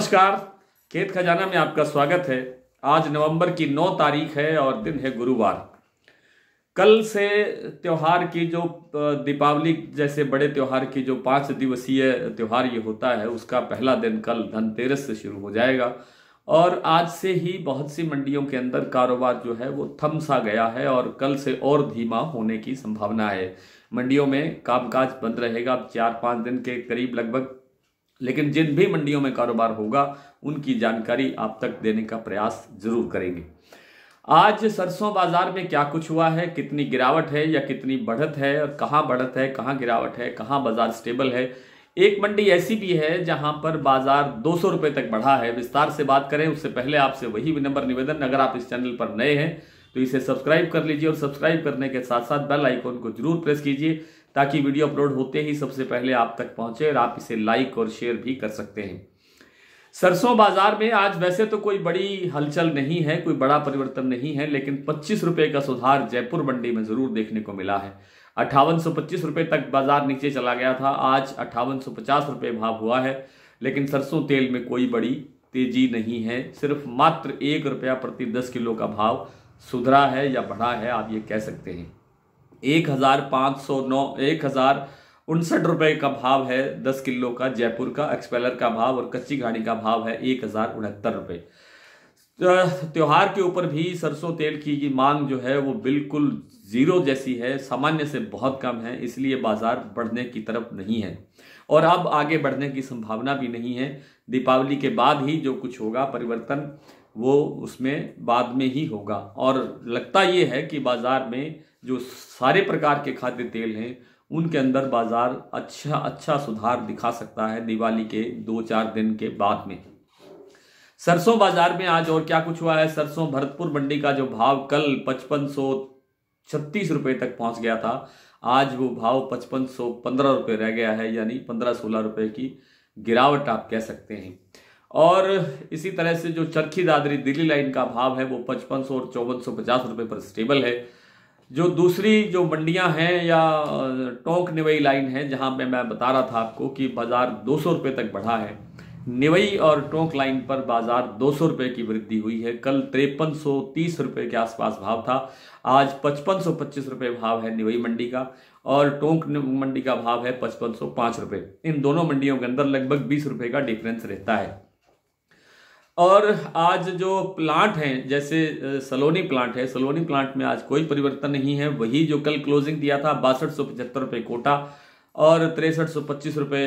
नमस्कार खेत खजाना में आपका स्वागत है आज नवंबर की नौ तारीख है और दिन है गुरुवार कल से त्यौहार की जो दीपावली जैसे बड़े त्यौहार की जो पांच दिवसीय त्यौहार ये होता है उसका पहला दिन कल धनतेरस से शुरू हो जाएगा और आज से ही बहुत सी मंडियों के अंदर कारोबार जो है वो थम सा गया है और कल से और धीमा होने की संभावना है मंडियों में कामकाज बंद रहेगा चार पाँच दिन के करीब लगभग लेकिन जिन भी मंडियों में कारोबार होगा उनकी जानकारी आप तक देने का प्रयास जरूर करेंगे आज सरसों बाजार में क्या कुछ हुआ है कितनी गिरावट है या कितनी बढ़त है और कहाँ बढ़त है कहाँ गिरावट है कहाँ बाजार स्टेबल है एक मंडी ऐसी भी है जहां पर बाजार दो सौ तक बढ़ा है विस्तार से बात करें उससे पहले आपसे वही विनम्र निवेदन अगर आप इस चैनल पर नए हैं तो इसे सब्सक्राइब कर लीजिए और सब्सक्राइब करने के साथ साथ बेल आइकॉन को जरूर प्रेस कीजिए ताकि वीडियो अपलोड होते ही सबसे पहले आप तक पहुंचे और आप इसे लाइक और शेयर भी कर सकते हैं सरसों बाजार में आज वैसे तो कोई बड़ी हलचल नहीं है कोई बड़ा परिवर्तन नहीं है लेकिन पच्चीस रुपये का सुधार जयपुर मंडी में ज़रूर देखने को मिला है अट्ठावन सौ पच्चीस रुपये तक बाजार नीचे चला गया था आज अट्ठावन सौ पचास रुपये भाव हुआ है लेकिन सरसों तेल में कोई बड़ी तेजी नहीं है सिर्फ मात्र एक रुपया प्रति दस किलो का भाव सुधरा है या बढ़ा है आप ये कह सकते हैं एक हज़ार पाँच सौ नौ एक हज़ार उनसठ रुपये का भाव है दस किलो का जयपुर का एक्सपेलर का भाव और कच्ची घाड़ी का भाव है एक हज़ार उनहत्तर रुपये त्यौहार के ऊपर भी सरसों तेल की मांग जो है वो बिल्कुल ज़ीरो जैसी है सामान्य से बहुत कम है इसलिए बाज़ार बढ़ने की तरफ नहीं है और अब आगे बढ़ने की संभावना भी नहीं है दीपावली के बाद ही जो कुछ होगा परिवर्तन वो उसमें बाद में ही होगा और लगता ये है कि बाज़ार में जो सारे प्रकार के खाद्य तेल हैं उनके अंदर बाज़ार अच्छा अच्छा सुधार दिखा सकता है दिवाली के दो चार दिन के बाद में सरसों बाजार में आज और क्या कुछ हुआ है सरसों भरतपुर मंडी का जो भाव कल पचपन सौ छत्तीस रुपये तक पहुंच गया था आज वो भाव पचपन सौ पंद्रह रुपये रह गया है यानी पंद्रह सोलह रुपये की गिरावट आप कह सकते हैं और इसी तरह से जो चरखी दादरी दिल्ली लाइन का भाव है वो पचपन सौ और चौवन सौ पचास रुपये पर स्टेबल है जो दूसरी जो मंडियां हैं या टोंक निवई लाइन है जहां पे मैं बता रहा था आपको कि बाज़ार दो सौ रुपये तक बढ़ा है निवई और टोंक लाइन पर बाज़ार दो सौ रुपये की वृद्धि हुई है कल तिरपन सौ तीस रुपये के आसपास भाव था आज पचपन सौ पच्चीस रुपये भाव है निवई मंडी का और टोंक मंडी का भाव है पचपन सौ पाँच रुपये इन दोनों मंडियों के अंदर लगभग बीस रुपये का डिफरेंस रहता है और आज जो प्लांट हैं जैसे सलोनी प्लांट है सलोनी प्लांट में आज कोई परिवर्तन नहीं है वही जो कल क्लोजिंग दिया था बासठ सौ पचहत्तर रुपये कोटा और तिरसठ सौ पच्चीस रुपये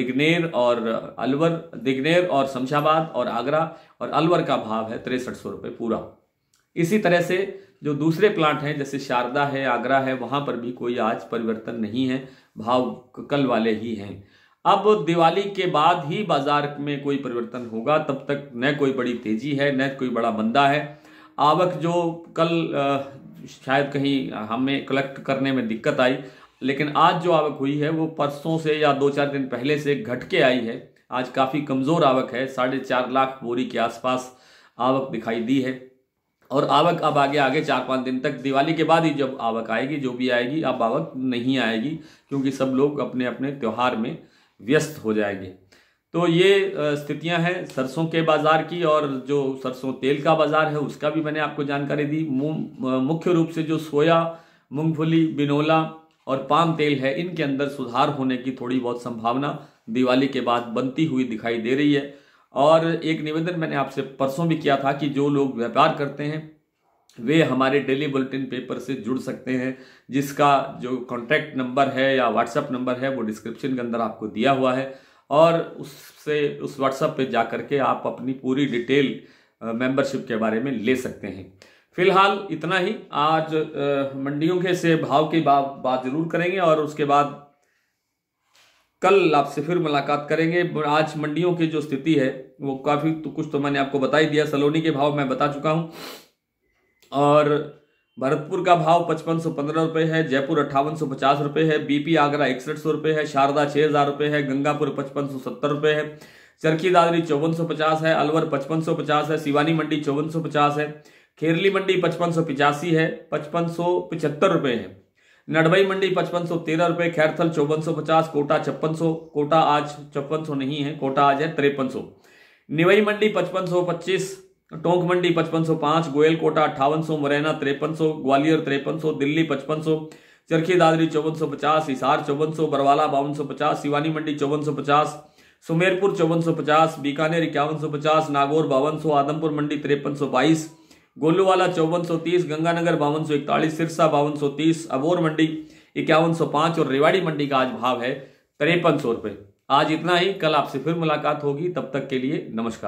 दिगनेर और अलवर दिगनेर और शमशाबाद और आगरा और अलवर का भाव है तिरसठ सौ रुपये पूरा इसी तरह से जो दूसरे प्लांट हैं जैसे शारदा है आगरा है वहाँ पर भी कोई आज परिवर्तन नहीं है भाव कल वाले ही हैं अब दिवाली के बाद ही बाजार में कोई परिवर्तन होगा तब तक न कोई बड़ी तेजी है न कोई बड़ा मंदा है आवक जो कल शायद कहीं हमें कलेक्ट करने में दिक्कत आई लेकिन आज जो आवक हुई है वो परसों से या दो चार दिन पहले से घट के आई है आज काफ़ी कमज़ोर आवक है साढ़े चार लाख बोरी के आसपास आवक दिखाई दी है और आवक अब आगे आगे चार पाँच दिन तक दिवाली के बाद ही जब आवक आएगी जो भी आएगी अब आवक नहीं आएगी क्योंकि सब लोग अपने अपने त्यौहार में व्यस्त हो जाएंगे तो ये स्थितियां हैं सरसों के बाज़ार की और जो सरसों तेल का बाज़ार है उसका भी मैंने आपको जानकारी दी मुख्य रूप से जो सोया मूंगफली बिनोला और पाम तेल है इनके अंदर सुधार होने की थोड़ी बहुत संभावना दिवाली के बाद बनती हुई दिखाई दे रही है और एक निवेदन मैंने आपसे परसों भी किया था कि जो लोग व्यापार करते हैं वे हमारे डेली बुलेटिन पेपर से जुड़ सकते हैं जिसका जो कॉन्टैक्ट नंबर है या व्हाट्सएप नंबर है वो डिस्क्रिप्शन के अंदर आपको दिया हुआ है और उससे उस व्हाट्सएप पे जा करके आप अपनी पूरी डिटेल मेंबरशिप के बारे में ले सकते हैं फिलहाल इतना ही आज मंडियों के से भाव की बात बात जरूर करेंगे और उसके बाद कल आपसे फिर मुलाकात करेंगे आज मंडियों की जो स्थिति है वो काफ़ी तो कुछ तो मैंने आपको बता ही दिया सलोनी के भाव मैं बता चुका हूँ और भरतपुर का भाव पचपन सौ पंद्रह रुपये है जयपुर अट्ठावन सौ पचास रुपये है बीपी आगरा इकसठ सौ रुपये है शारदा छः हज़ार रुपये है गंगापुर पचपन सौ सत्तर रुपये है चरखी दादरी चौवन सौ पचास है अलवर पचपन सौ पचास है शिवानी मंडी चौवन सौ पचास है खेरली मंडी पचपन सौ पिचासी है पचपन सौ पिचहत्तर रुपये है नडबई मंडी पचपन सौ तेरह रुपये खैरथल चौवन सौ पचास कोटा छप्पन सौ कोटा आज छप्पन सौ नहीं है कोटा आज है तिरपन सौ निवई मंडी पचपन सौ पच्चीस तो टोंक मंडी पचपन पांच गोयल कोटा अट्ठावन सौ मुरैना तिरपन सौ ग्वालियर तिरपन सौ दिल्ली पचपन सौ चरखी दादरी चौवन सौ पचास हिसार चौवन सौ बरवाला बावन सौ पचास शिवानी मंडी चौवन सौ पचास सुमेरपुर चौवन सौ पचास बीकानेर इक्यावन सौ पचास नागौर बावन सौ आदमपुर मंडी तिरपन सौ बाईस गोलूवाला चौवन सौ तीस गंगानगर बावन सौ इकतालीस सिरसा बावन सौ तीस अबोर मंडी इक्यावन सौ पांच और रेवाड़ी मंडी का आज भाव है तिरपन सौ रुपये आज इतना ही कल आपसे फिर मुलाकात होगी तब तक के लिए नमस्कार